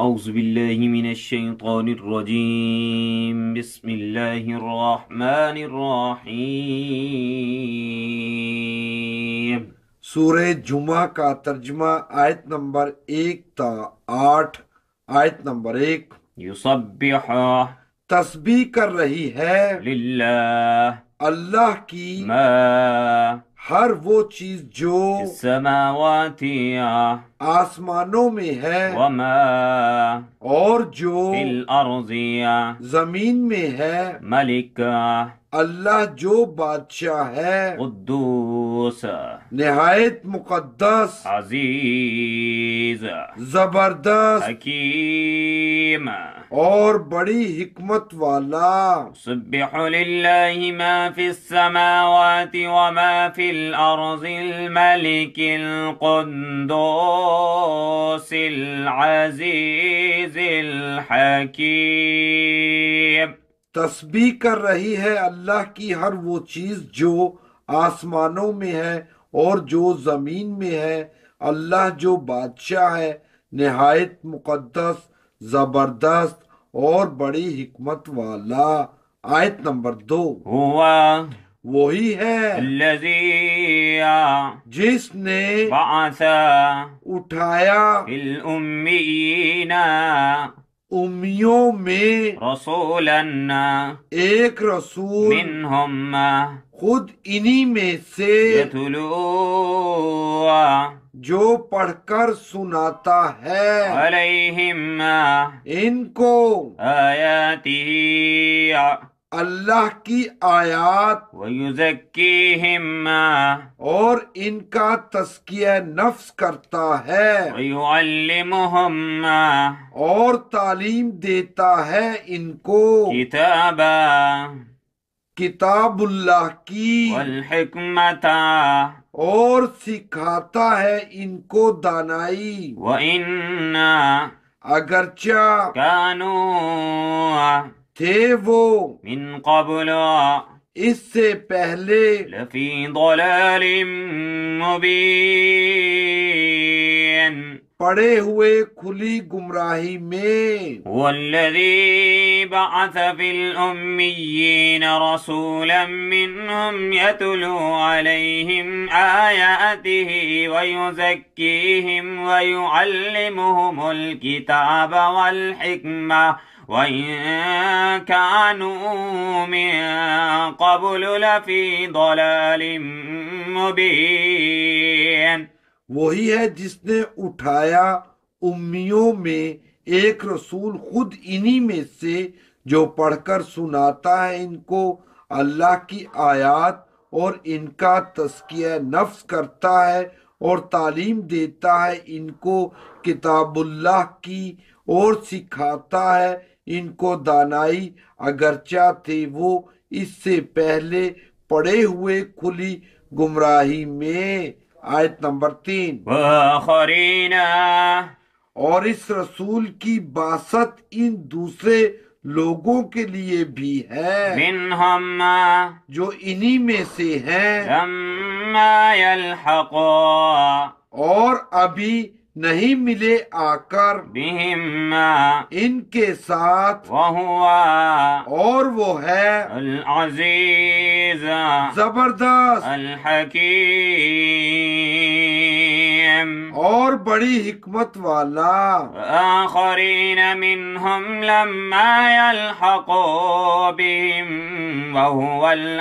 أعوذ بالله من الشيطان الرجيم بسم الله الرحمن الرحيم سورہ جمعہ کا ترجمہ آیت نمبر ایک تا آٹھ آیت نمبر ایک یوسف تسبیح کر رہی ہے للہ اللہ کی ما ہر وہ چیز جو سناواتیا آسمانوں میں ہے اور جو زمین میں ہے ملک اللہ جو بادشاہ ہے قدوس نہایت مقدس عزیز زبردست حکیم اور بڑی حکمت والا سبح للہ ما الارض الملک و العزیز الحکیم تسبیح کر رہی ہے اللہ کی ہر وہ چیز جو آسمانوں میں ہے اور جو زمین میں ہے اللہ جو بادشاہ ہے نہایت مقدس زبردست اور بڑی حکمت والا آیت نمبر دو ہوا وہی ہے جس نے پانچا اٹھایا امیوں میں رسولنا ایک رسول منہم خود انہی میں سے یتلو جو پڑھ کر سناتا ہے علیہم ان کو آیاتی اللہ کی آیات ویزکیہم اور ان کا تسکیہ نفس کرتا ہے ویعلمہم اور تعلیم دیتا ہے ان کو کتابا کتاب اللہ کی والحکمتا اور سکھاتا ہے ان کو دانائی وَإِنَّا اگرچہ دانو تھے وہ ان قابل اس سے پہلے لفید پڑے ہوئے کھلی گمراہی میں والذی بعث في الأميين رسولا منهم يتلو عليهم آياته ويزكيهم ويعلمهم الكتاب والحكمة وإن كانوا من قبل لفي ضلال مبين وہی ہے جس نے اٹھایا امیوں میں ایک رسول خود انہی میں سے جو پڑھ کر سناتا ہے ان کو اللہ کی آیات اور ان کا تسکیہ نفس کرتا ہے اور تعلیم دیتا ہے ان کو کتاب اللہ کی اور سکھاتا ہے ان کو دانائی اگرچہ تھے وہ اس سے پہلے پڑے ہوئے کھلی گمراہی میں آیت نمبر تین برینا اور اس رسول کی باست ان دوسرے لوگوں کے لیے بھی ہے منہم جو انہی میں سے ہے الحکو اور ابھی نہیں ملے آ کر بھی ان کے ساتھ اور وہ ہے العزیز زبردست الحکیم اور بڑی حکمت والا آخرین منہم لما الحق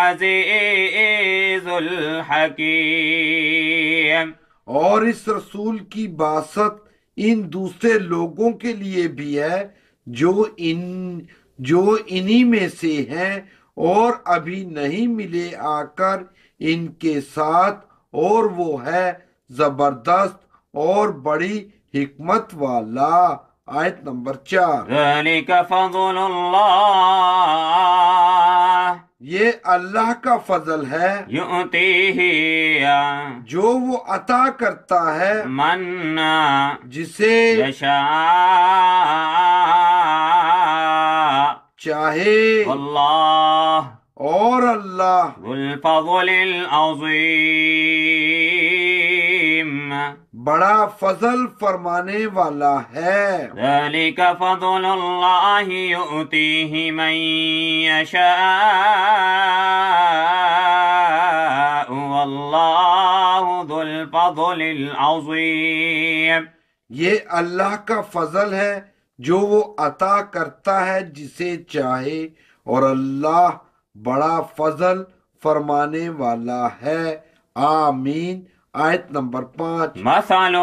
العزیز الحکیم اور اس رسول کی باست ان دوسرے لوگوں کے لیے بھی ہے جو انہی میں سے ہیں اور ابھی نہیں ملے آ کر ان کے ساتھ اور وہ ہے زبردست اور بڑی حکمت والا آیت نمبر چار فضل اللہ یہ اللہ کا فضل ہے یوں جو وہ عطا کرتا ہے منا جسے یشا چاہے اللہ اور اللہ الفضل العظیم بڑا فضل فرمانے والا ہے ذلك فضل اللہ یؤتیہ من یشاء واللہ ذو الفضل العظیم یہ اللہ کا فضل ہے جو وہ عطا کرتا ہے جسے چاہے اور اللہ بڑا فضل فرمانے والا ہے آمین آیت نمبر پانچ مسالو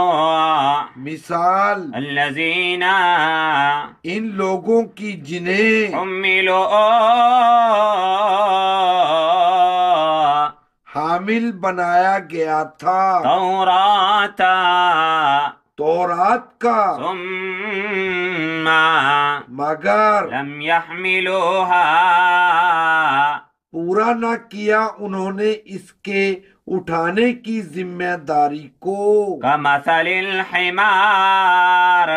مثال الین ان لوگوں کی جنہیں حملو حامل بنایا گیا تھا رات تو رات کا مگر لم یہ پورا نہ کیا انہوں نے اس کے اٹھانے کی ذمہ داری کو الحمار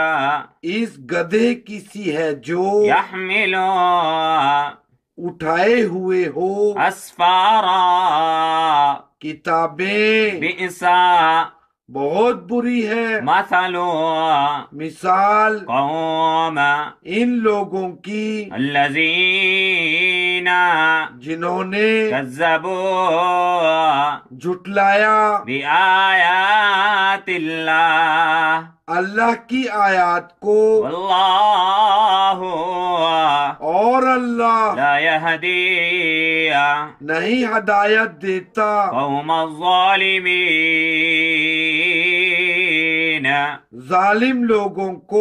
اس گدھے کسی ہے جو یحملو اٹھائے ہوئے ہو اسفارا کتابیں بئسا بہت بری ہے مثلو مثال قوم ان لوگوں کی اللذین جنہوں نے جھٹلایا بی آیات اللہ اللہ کی آیات کو اللہ اور اللہ لا یہدی نہیں ہدایت دیتا قوم الظالمین ظالم لوگوں کو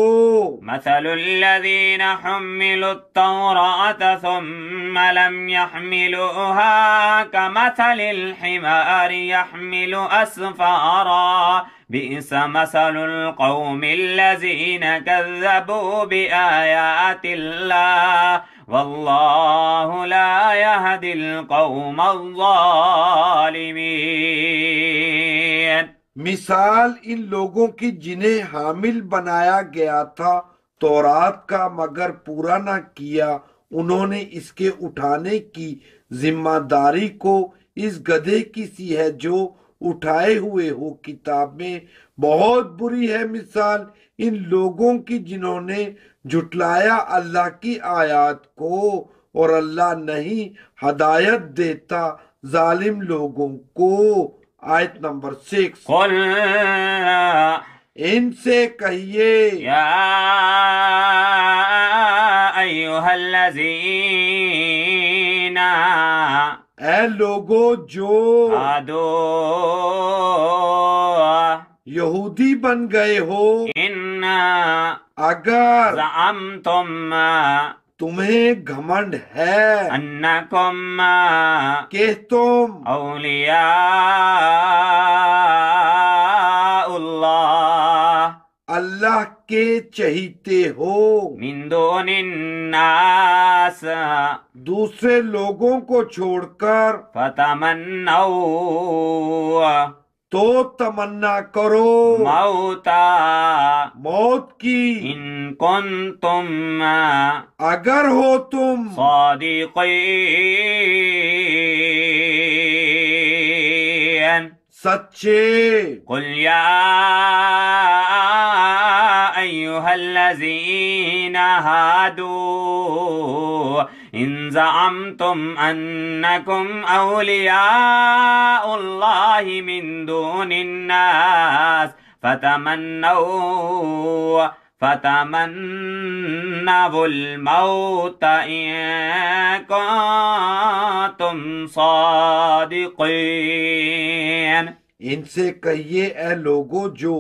مثل الذين حملوا التوراة ثم لم يحملوها كمثل الحمار يحمل أسفارا بئس مثل القوم الذين كذبوا بآيات الله والله لا يهدي القوم الظالمين مثال ان لوگوں کی جنہیں حامل بنایا گیا تھا تورات کا مگر پورا نہ کیا انہوں نے اس کے اٹھانے کی ذمہ داری کو اس گدھے کی سی ہے جو اٹھائے ہوئے ہو کتاب میں بہت بری ہے مثال ان لوگوں کی جنہوں نے جھٹلایا اللہ کی آیات کو اور اللہ نہیں ہدایت دیتا ظالم لوگوں کو آیت نمبر سکس ان سے کہیے یا ایوہ الذین اے لوگو جو آدو یہودی بن گئے ہو انہا اگر زعمتم تمہیں گھمنڈ ہے کہ تم اولیاء اللہ کے چہیتے ہو من دون الناس دوسرے لوگوں کو چھوڑ کر پتا तो तमन्ना करो मौता मौत की इनकुन तुम अगर हो तुम صادقين सच्चे قل يا أيها الذين هادوا ان زعمتم انکم اولیاء اللہ من دون الناس فتمنو فتمنو الموت انکاتم صادقین ان سے کہیے اے لوگو جو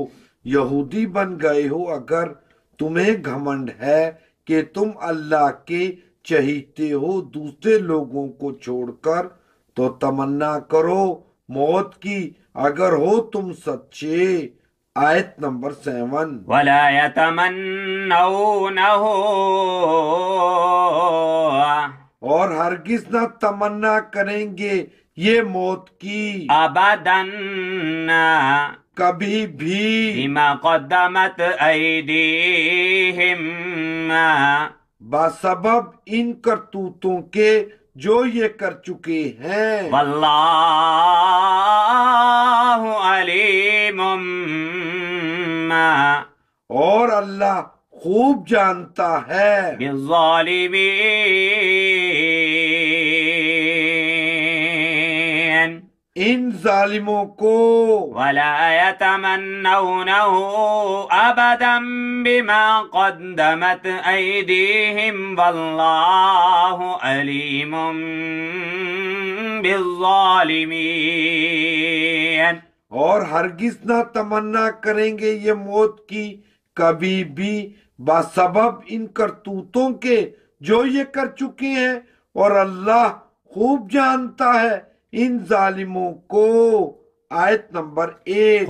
یہودی بن گئے ہو اگر تمہیں گھمنڈ ہے کہ تم اللہ کے چہیتے ہو دوسرے لوگوں کو چھوڑ کر تو تمنا کرو موت کی اگر ہو تم سچے آیت نمبر سیون ولا تمنا اور ہرگز نہ تمنا کریں گے یہ موت کی آباد کبھی بھی بما قدمت ایدیہم باسبب ان کرتوتوں کے جو یہ کر چکے ہیں واللہ علیم اور اللہ خوب جانتا ہے بالظالمین ان ظالموں کو والله علیم بالظالمین اور ہرگز نہ تمنا کریں گے یہ موت کی کبھی بھی بسبب ان کرتوتوں کے جو یہ کر چکے ہیں اور اللہ خوب جانتا ہے ان ظالموں کو آیت نمبر ایک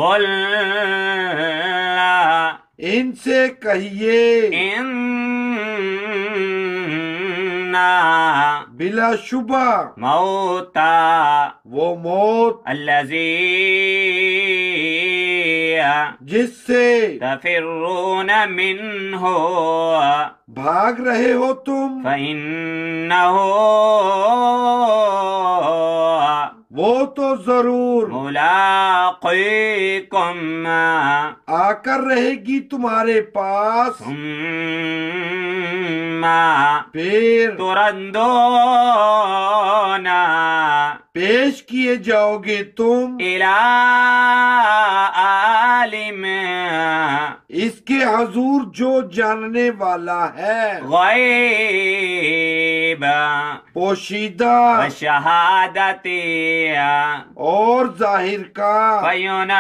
ان سے کہیے بلا شبہ موتا وہ موت الہذیب جس سے تفرون رو ہو بھاگ رہے ہو تم فَإِنَّهُ وہ تو ضرور ملاقیکم کم آ کر رہے گی تمہارے پاس پھر ترندونا پیش کیے جاؤ گے تم عالم اس کے حضور جو جاننے والا ہے غیر پوشیدہ شہادتی اور ظاہر کا سیون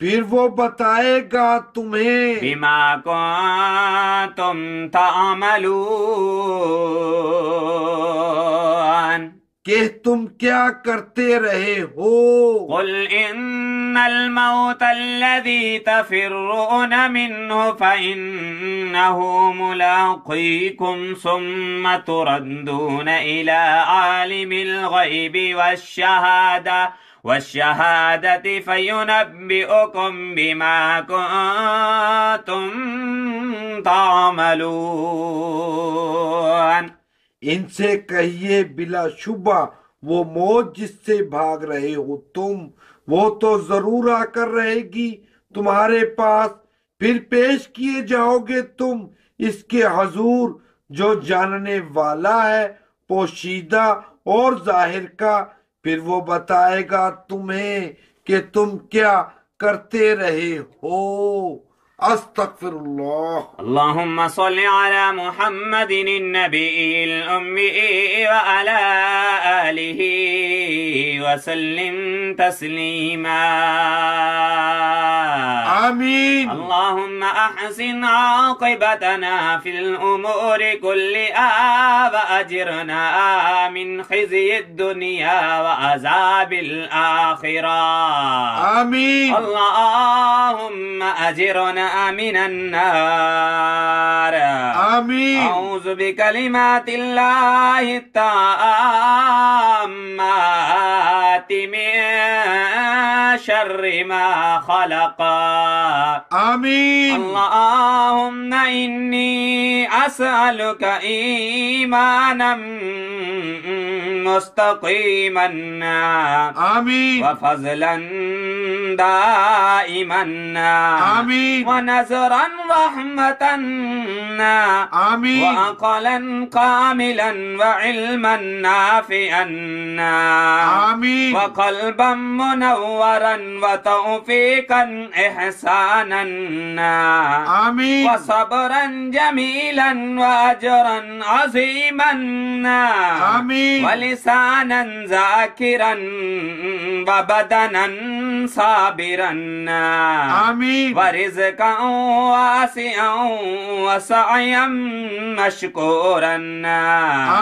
پھر وہ بتائے گا تمہیں بما کنتم تعملون کہ تم کیا کرتے رہے ہو قل ان إن الموت الذي تفرون منه فإنه ملاقيكم ثم تردون إلى عالم الغيب والشهادة والشهادة فينبئكم بما كنتم تعملون इनसे بلا बिला शुबा वो جس سے بھاگ رہے ہو تم وہ تو ضرور آ کر رہے گی تمہارے پاس پھر پیش کیے جاؤ گے تم اس کے حضور جو جاننے والا ہے پوشیدہ اور ظاہر کا پھر وہ بتائے گا تمہیں کہ تم کیا کرتے رہے ہو أستغفر الله اللهم صل على محمد النبي الأمي وعلى آله وسلم تسليما آمين اللهم أحسن عاقبتنا في الأمور كلها وأجرنا من خزي الدنيا وعذاب الآخرة آمين اللهم أجرنا من النار آمين أعوذ بكلمات الله التامات من شر ما خلق آمين اللهم إني أسألك إيمانا مستقيما آمين وفضلا دائما آمين ونزرا رحمة آمين وعقلا كاملا وعلما نافعا آمين وقلبا منورا وتوفيقا إحسانا آمين وصبرا جميلا وأجرا عظيما آمين لسانا ذاكرا وبدنا صابرا آمين ورزقا واسعا وسعيا مشكورا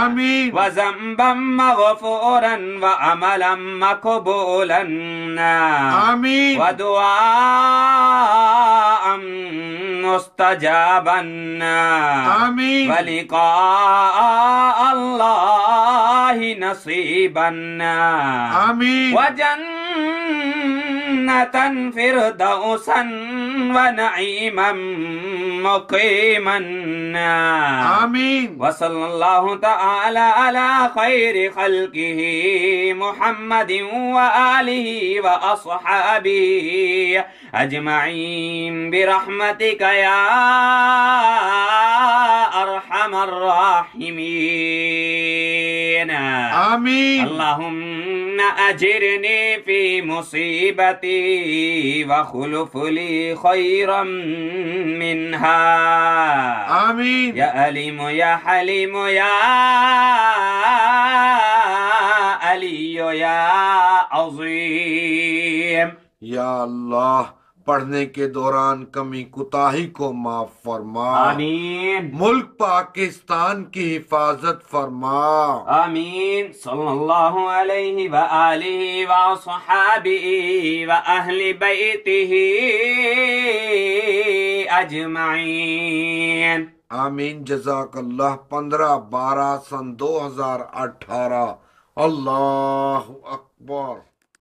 آمين وذنبا مغفورا وعملا مقبولا آمين ودعاء مستجابا آمين ولقاء الله نصيبا آمين وجنة جنة فردوسا ونعيما مقيما آمين وصلى الله تعالى على خير خلقه محمد وآله وأصحابه أجمعين برحمتك يا أرحم الراحمين آمين اللهم أجرني في مصيبتي وخلف لي خيرا منها آمين يا أليم يا حليم يا علي يا عظيم يا الله پڑھنے کے دوران کمی کتاہی کو معاف فرما آمین ملک پاکستان کی حفاظت فرما آمین صلی اللہ علیہ وآلہ وصحابہ وآہل بیتہ اجمعین آمین جزاک اللہ پندرہ بارہ سن دو ہزار اٹھارہ اللہ اکبر